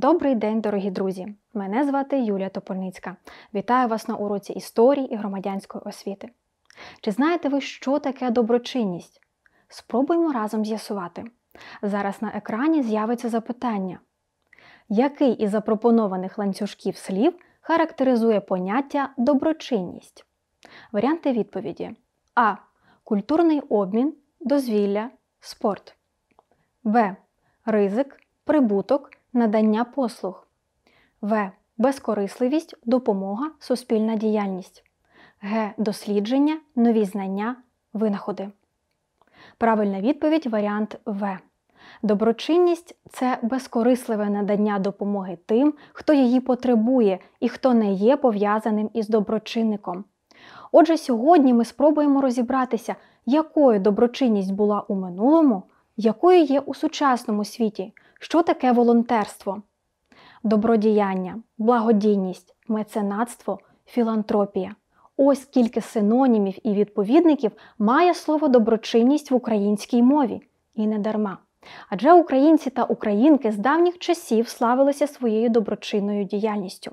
Добрий день, дорогі друзі! Мене звати Юлія Топольницька. Вітаю вас на уроці історії і громадянської освіти. Чи знаєте ви, що таке доброчинність? Спробуємо разом з'ясувати. Зараз на екрані з'явиться запитання: який із запропонованих ланцюжків слів характеризує поняття доброчинність? Варіанти відповіді: А. Культурний обмін, дозвілля, спорт. Б. Ризик, прибуток надання послуг. В. Безкорисливість, допомога, суспільна діяльність. Г. Дослідження, нові знання, винаходи. Правильна відповідь варіант В. Доброчинність це безкорисливе надання допомоги тим, хто її потребує і хто не є пов'язаним із доброчинником. Отже, сьогодні ми спробуємо розібратися, якою доброчинність була у минулому, якою є у сучасному світі, що таке волонтерство, добродіяння, благодійність, меценатство, філантропія. Ось скільки синонімів і відповідників має слово доброчинність в українській мові і не дарма. Адже українці та українки з давніх часів славилися своєю доброчинною діяльністю.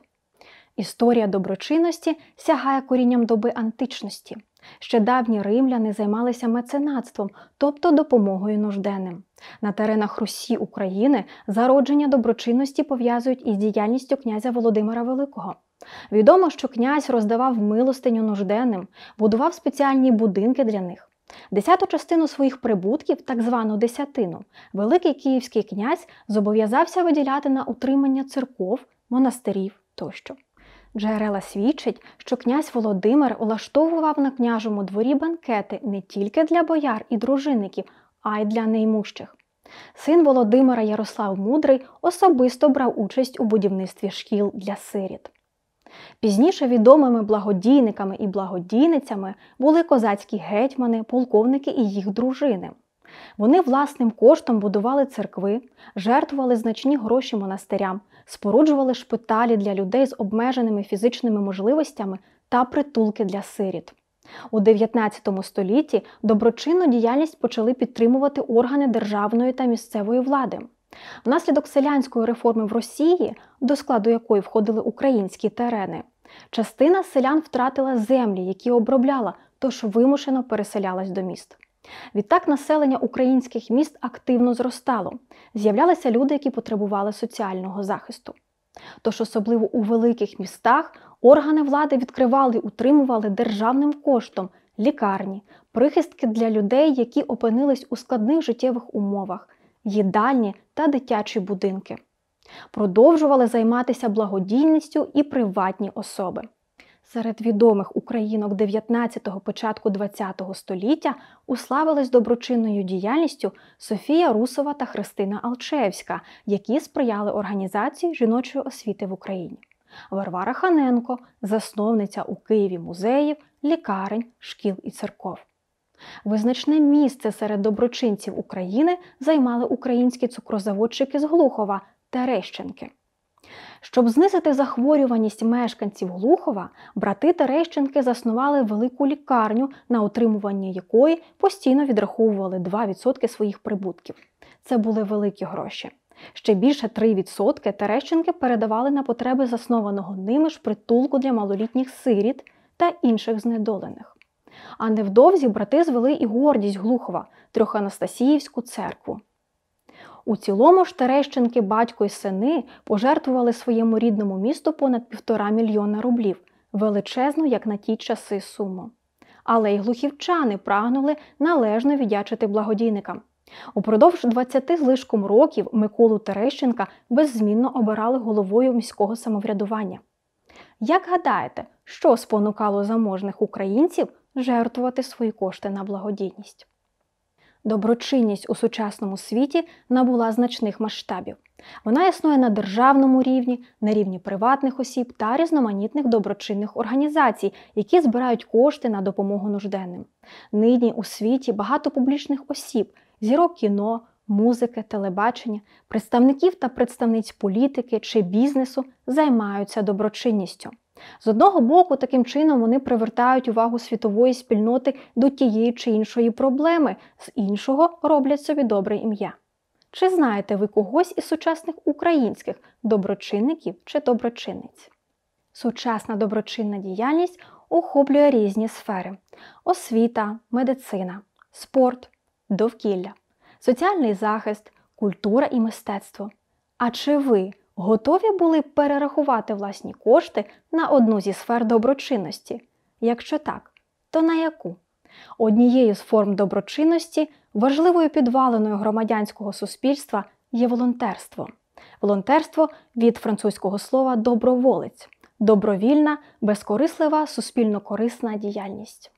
Історія доброчинності сягає корінням доби античності. Ще давні римляни займалися меценатством, тобто допомогою нужденним. На теренах Русі України зародження доброчинності пов'язують із діяльністю князя Володимира Великого. Відомо, що князь роздавав милостиню нужденним, будував спеціальні будинки для них. Десяту частину своїх прибутків, так звану десятину, Великий Київський князь зобов'язався виділяти на утримання церков, монастирів тощо. Джерела свідчать, що князь Володимир улаштовував на княжому дворі банкети не тільки для бояр і дружинників, а й для неймущих. Син Володимира Ярослав Мудрий особисто брав участь у будівництві шкіл для сиріт. Пізніше відомими благодійниками і благодійницями були козацькі гетьмани, полковники і їх дружини. Вони власним коштом будували церкви, жертвували значні гроші монастирям, споруджували шпиталі для людей з обмеженими фізичними можливостями та притулки для сиріт. У 19 столітті доброчинну діяльність почали підтримувати органи державної та місцевої влади. Внаслідок селянської реформи в Росії, до складу якої входили українські терени, частина селян втратила землі, які обробляла, тож вимушено переселялась до міст. Відтак населення українських міст активно зростало, з'являлися люди, які потребували соціального захисту. Тож, особливо у великих містах, органи влади відкривали і утримували державним коштом лікарні, прихистки для людей, які опинились у складних життєвих умовах, їдальні та дитячі будинки. Продовжували займатися благодійністю і приватні особи. Серед відомих українок 19-го початку ХХ століття уславилась доброчинною діяльністю Софія Русова та Христина Алчевська, які сприяли організації жіночої освіти в Україні. Варвара Ханенко, засновниця у Києві музеїв, лікарень, шкіл і церков. Визначне місце серед доброчинців України займали українські цукрозаводчики з Глухова Терещенки. Щоб знизити захворюваність мешканців Глухова, брати Терещенки заснували велику лікарню, на утримування якої постійно відраховували 2% своїх прибутків. Це були великі гроші. Ще більше 3% Терещенки передавали на потреби заснованого ними ж притулку для малолітніх сиріт та інших знедолених. А невдовзі брати звели і гордість Глухова, Трьоханастасіївську церкву. У цілому ж Терещенки батько й сини пожертвували своєму рідному місту понад півтора мільйона рублів, величезну, як на ті часи, суму. Але й глухівчани прагнули належно віддячити благодійникам. Упродовж 20 з років Миколу Терещенка беззмінно обирали головою міського самоврядування. Як гадаєте, що спонукало заможних українців жертвувати свої кошти на благодійність? доброчинність у сучасному світі набула значних масштабів. Вона існує на державному рівні, на рівні приватних осіб та різноманітних доброчинних організацій, які збирають кошти на допомогу нужденним. Нині у світі багато публічних осіб, зірок кіно, музики, телебачення, представників та представниць політики чи бізнесу займаються доброчинністю. З одного боку, таким чином вони привертають увагу світової спільноти до тієї чи іншої проблеми, з іншого роблять собі добре ім'я. Чи знаєте ви когось із сучасних українських доброчинників чи доброчинниць? Сучасна доброчинна діяльність охоплює різні сфери: освіта, медицина, спорт, довкілля, соціальний захист, культура і мистецтво. А чи ви готові були перерахувати власні кошти на одну зі сфер доброчинності? Якщо так, то на яку? Однією з форм доброчинності, важливою підваленою громадянського суспільства, є волонтерство. Волонтерство від французького слова доброволець, добровільна, безкорислива, суспільно-корисна діяльність.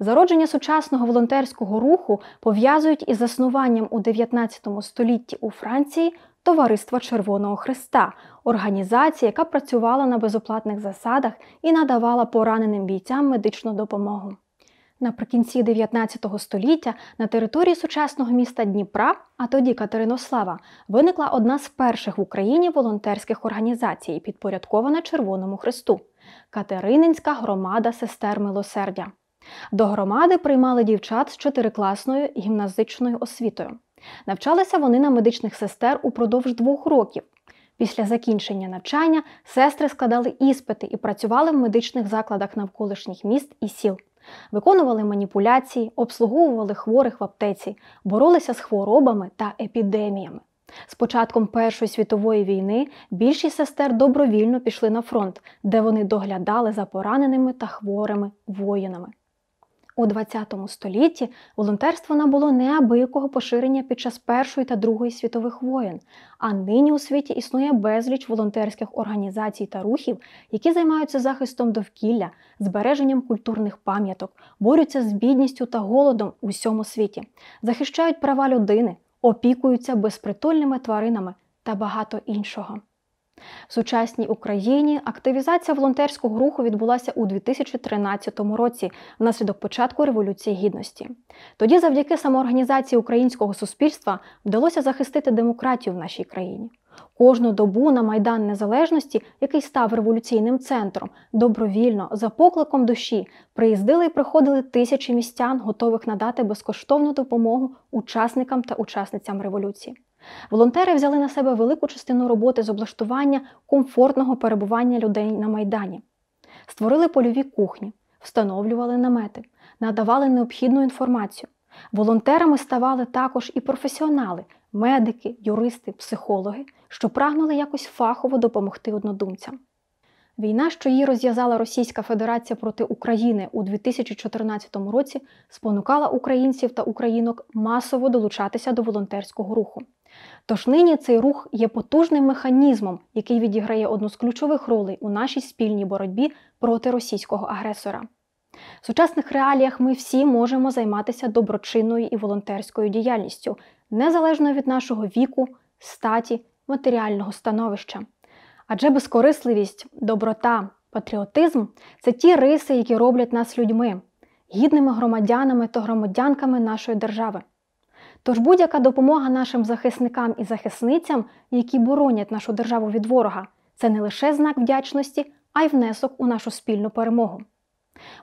Зародження сучасного волонтерського руху пов'язують із заснуванням у 19 столітті у Франції Товариства Червоного Христа, організація, яка працювала на безоплатних засадах і надавала пораненим бійцям медичну допомогу. Наприкінці 19 століття на території сучасного міста Дніпра, а тоді Катеринослава, виникла одна з перших в Україні волонтерських організацій, підпорядкована Червоному Христу Катерининська громада сестер милосердя. До громади приймали дівчат з чотирикласною гімназичною освітою. Навчалися вони на медичних сестер упродовж двох років. Після закінчення навчання сестри складали іспити і працювали в медичних закладах навколишніх міст і сіл. Виконували маніпуляції, обслуговували хворих в аптеці, боролися з хворобами та епідеміями. З початком Першої світової війни більшість сестер добровільно пішли на фронт, де вони доглядали за пораненими та хворими воїнами. У ХХ столітті волонтерство набуло неабиякого поширення під час Першої та Другої світових воєн, а нині у світі існує безліч волонтерських організацій та рухів, які займаються захистом довкілля, збереженням культурних пам'яток, борються з бідністю та голодом у всьому світі, захищають права людини, опікуються безпритульними тваринами та багато іншого. В сучасній Україні активізація волонтерського руху відбулася у 2013 році внаслідок початку Революції Гідності. Тоді, завдяки самоорганізації українського суспільства, вдалося захистити демократію в нашій країні. Кожну добу на Майдан Незалежності, який став революційним центром, добровільно, за покликом душі, приїздили і приходили тисячі містян, готових надати безкоштовну допомогу учасникам та учасницям революції. Волонтери взяли на себе велику частину роботи з облаштування комфортного перебування людей на Майдані, створили польові кухні, встановлювали намети, надавали необхідну інформацію. Волонтерами ставали також і професіонали, медики, юристи, психологи, що прагнули якось фахово допомогти однодумцям. Війна, що її розв'язала Російська Федерація проти України у 2014 році, спонукала українців та українок масово долучатися до волонтерського руху. Тож нині цей рух є потужним механізмом, який відіграє одну з ключових ролей у нашій спільній боротьбі проти російського агресора. В сучасних реаліях ми всі можемо займатися доброчинною і волонтерською діяльністю, незалежно від нашого віку, статі, матеріального становища. Адже безкорисливість, доброта, патріотизм це ті риси, які роблять нас людьми, гідними громадянами та громадянками нашої держави. Тож будь-яка допомога нашим захисникам і захисницям, які боронять нашу державу від ворога, це не лише знак вдячності, а й внесок у нашу спільну перемогу.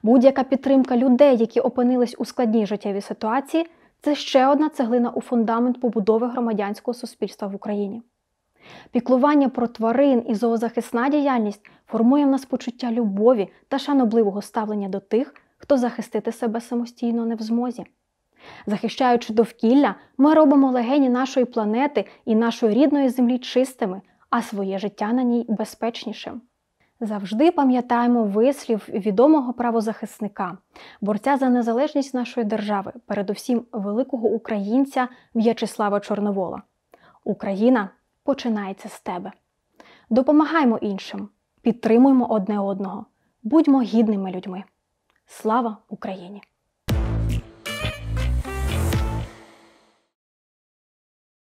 Будь-яка підтримка людей, які опинились у складній життєвій ситуації, це ще одна цеглина у фундамент побудови громадянського суспільства в Україні. Піклування про тварин і зоозахисна діяльність формує в нас почуття любові та шанобливого ставлення до тих, хто захистити себе самостійно не в змозі. Захищаючи довкілля, ми робимо легені нашої планети і нашої рідної землі чистими, а своє життя на ній безпечнішим. Завжди пам'ятаємо вислів відомого правозахисника, борця за незалежність нашої держави, передусім великого українця В'ячеслава Чорновола. Україна починається з тебе. Допомагаймо іншим, підтримуймо одне одного, будьмо гідними людьми. Слава Україні!